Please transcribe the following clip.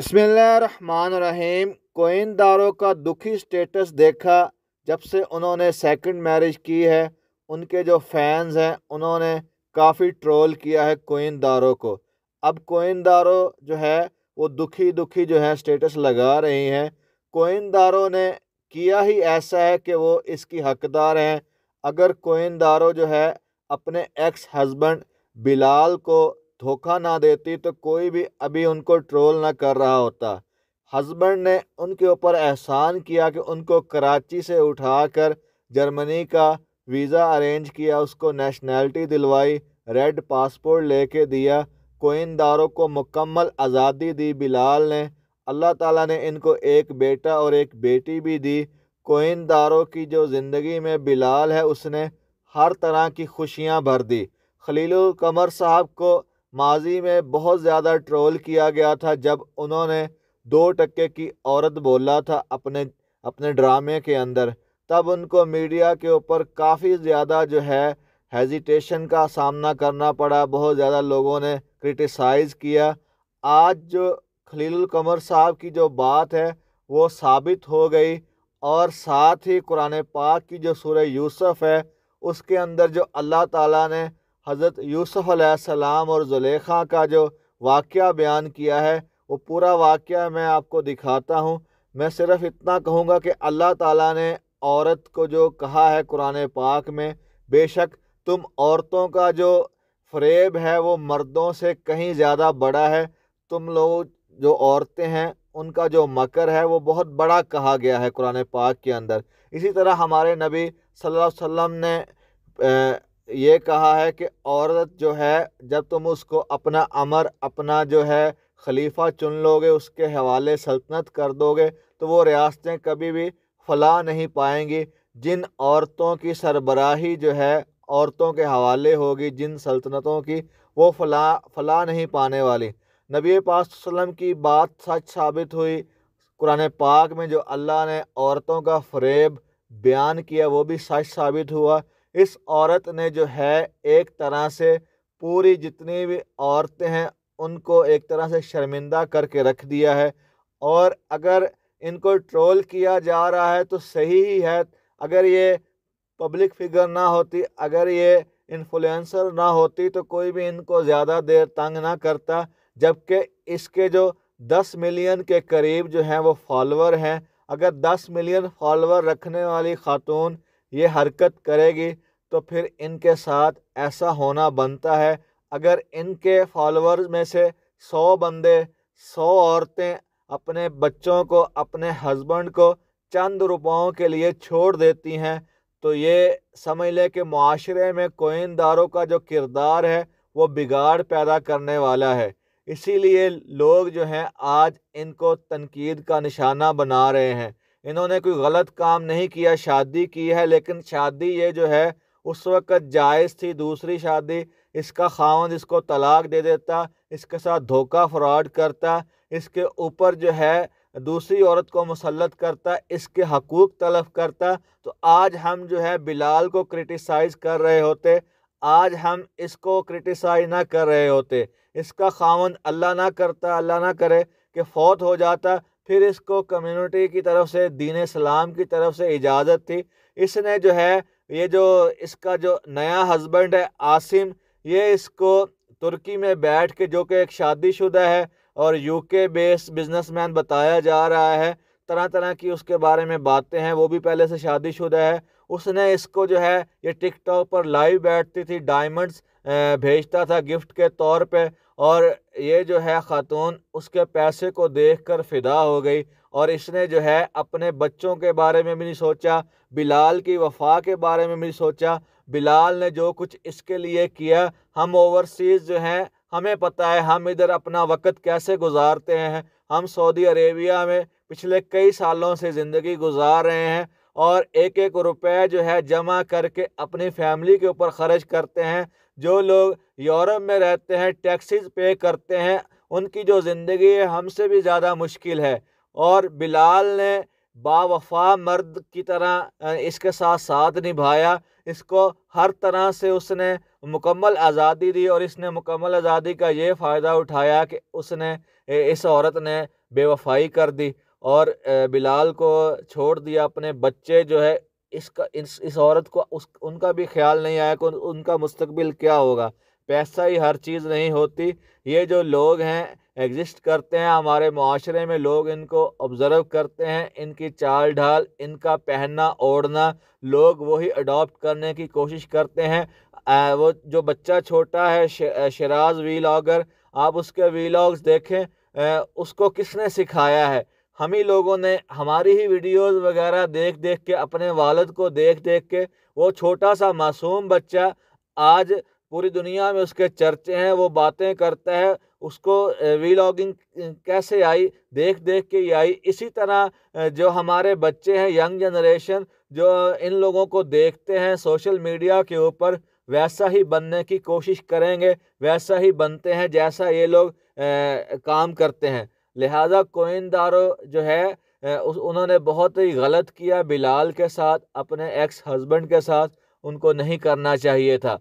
बसमीम कोइनदारों का दुखी स्टेटस देखा जब से उन्होंने सेकंड मैरिज की है उनके जो फैंस हैं उन्होंने काफ़ी ट्रोल किया है कोइनदारों को अब कोइनदारों जो है वो दुखी दुखी जो है स्टेटस लगा रही हैं कोंदारों ने किया ही ऐसा है कि वो इसकी हकदार हैं अगर कोइनदारों जो है अपने एक्स हस्बैंड बिलाल को धोखा ना देती तो कोई भी अभी उनको ट्रोल ना कर रहा होता हस्बैंड ने उनके ऊपर एहसान किया कि उनको कराची से उठाकर जर्मनी का वीज़ा अरेंज किया उसको नेशनैलिटी दिलवाई रेड पासपोर्ट लेके दिया कोइंदारों को मुकम्मल आज़ादी दी बिलाल ने अल्लाह ताला ने इनको एक बेटा और एक बेटी भी दी कोइंदारों की जो ज़िंदगी में बिलाल है उसने हर तरह की खुशियाँ भर दी खलील कमर साहब को माजी में बहुत ज़्यादा ट्रोल किया गया था जब उन्होंने दो टक्के की औरत बोला था अपने अपने ड्रामे के अंदर तब उनको मीडिया के ऊपर काफ़ी ज़्यादा जो है हेजिटेशन का सामना करना पड़ा बहुत ज़्यादा लोगों ने क्रिटिसाइज़ किया आज जो खलील कमर साहब की जो बात है वो साबित हो गई और साथ ही कुरान पाक की जो सूर्य यूसुफ़ है उसके अंदर जो अल्लाह ताला ने हज़रत यूसुफ़ अलैहिस्सलाम और जुलेखा का जो वाक़ बयान किया है वो पूरा वाक़ मैं आपको दिखाता हूँ मैं सिर्फ इतना कहूँगा कि अल्लाह ताला ने औरत को जो कहा है कुरान पाक में बेशक तुम औरतों का जो फरेब है वो मर्दों से कहीं ज़्यादा बड़ा है तुम लोग जो औरतें हैं उनका जो मकर है वो बहुत बड़ा कहा गया है कुरान पाक के अंदर इसी तरह हमारे नबी सल्लल्लाहु अलैहि वसल्लम ने ये कहा है कि औरत जो है जब तुम उसको अपना अमर अपना जो है खलीफा चुन लोगे उसके हवाले सल्तनत कर दोगे तो वो रियासतें कभी भी फला नहीं पाएंगी जिन औरतों की सरबराही जो है औरतों के हवाले होगी जिन सल्तनतों की वो फला फला नहीं पाने वाली नबी पाक की बात सच साबित हुई कुरान पाक में जो अल्लाह ने औरतों का फरेब बयान किया वो भी सच साबित हुआ इस औरत ने जो है एक तरह से पूरी जितनी भी औरतें हैं उनको एक तरह से शर्मिंदा करके रख दिया है और अगर इनको ट्रोल किया जा रहा है तो सही ही है अगर ये पब्लिक फिगर ना होती अगर ये इन्फ्लुएंसर ना होती तो कोई भी इनको ज़्यादा देर तंग ना करता जबकि इसके जो 10 मिलियन के करीब जो हैं वो फॉलोअर हैं अगर 10 मिलियन फॉलोअर रखने वाली खातून ये हरकत करेगी तो फिर इनके साथ ऐसा होना बनता है अगर इनके फॉलोअर्स में से सौ बंदे सौ औरतें अपने बच्चों को अपने हस्बैंड को चंद रुपयों के लिए छोड़ देती हैं तो ये समझ लें कि माशरे में कोइनदारों का जो किरदार है वो बिगाड़ पैदा करने वाला है इसीलिए लोग जो हैं आज इनको तनकीद का निशाना बना रहे हैं इन्होंने कोई गलत काम नहीं किया शादी की है लेकिन शादी ये जो है उस वक्त जायज़ थी दूसरी शादी इसका खावन इसको तलाक दे देता इसके साथ धोखा फ्रॉड करता इसके ऊपर जो है दूसरी औरत को मुसलत करता इसके हकूक़ तलफ करता तो आज हम जो है बिलाल को क्रिटिसाइज़ कर रहे होते आज हम इसको क्रिटिसाइज ना कर रहे होते इसका खावन अल्लाह ना करता अल्लाह ना करे कि फ़ौत हो जाता फिर इसको कम्युनिटी की तरफ से दीन इस्लाम की तरफ से इजाज़त थी इसने जो है ये जो इसका जो नया हस्बैंड है आसिम ये इसको तुर्की में बैठ के जो कि एक शादीशुदा है और यूके बेस्ड बिजनेसमैन बताया जा रहा है तरह तरह की उसके बारे में बातें हैं वो भी पहले से शादीशुदा है उसने इसको जो है ये टिकटॉक पर लाइव बैठती थी डायमंड्स भेजता था गिफ्ट के तौर पे और ये जो है ख़ातून उसके पैसे को देख कर फिदा हो गई और इसने जो है अपने बच्चों के बारे में भी नहीं सोचा बिलाल की वफा के बारे में भी नहीं सोचा बिलाल ने जो कुछ इसके लिए किया हम ओवरसीज़ जो हैं हमें पता है हम इधर अपना वक़्त कैसे गुजारते हैं हम सऊदी अरेबिया में पिछले कई सालों से ज़िंदगी गुजार रहे हैं और एक एक रुपए जो है जमा करके अपनी फैमिली के ऊपर खर्च करते हैं जो लोग यूरोप में रहते हैं टैक्सेस पे करते हैं उनकी जो ज़िंदगी है हमसे भी ज़्यादा मुश्किल है और बिलाल ने बावफा मर्द की तरह इसके साथ साथ निभाया इसको हर तरह से उसने मुकम्मल आज़ादी दी और इसने मुकम्मल आज़ादी का ये फ़ायदा उठाया कि उसने इस औरत ने बेवफाई कर दी और बिलाल को छोड़ दिया अपने बच्चे जो है इसका इस इस औरत को उस उनका भी ख्याल नहीं आया कि उनका मुस्तबिल क्या होगा पैसा ही हर चीज़ नहीं होती ये जो लोग हैं एग्जिस्ट करते हैं हमारे माशरे में लोग इनको ऑब्ज़र्व करते हैं इनकी चाल ढाल इनका पहनना ओढ़ना लोग वही अडॉप्ट करने की कोशिश करते हैं आ, वो जो बच्चा छोटा है शराज वीलागर आप उसके वीलाग्स देखें आ, उसको किसने सिखाया है हम ही लोगों ने हमारी ही वीडियोस वगैरह देख देख के अपने वालद को देख देख के वो छोटा सा मासूम बच्चा आज पूरी दुनिया में उसके चर्चे हैं वो बातें करता है उसको वीलॉगिंग कैसे आई देख देख के ही आई इसी तरह जो हमारे बच्चे हैं यंग जनरेशन जो इन लोगों को देखते हैं सोशल मीडिया के ऊपर वैसा ही बनने की कोशिश करेंगे वैसा ही बनते हैं जैसा ये लोग ए, काम करते हैं लिहाजा कोइंदारो जो है उन्होंने बहुत ही गलत किया बिलाल के साथ अपने एक्स हस्बैंड के साथ उनको नहीं करना चाहिए था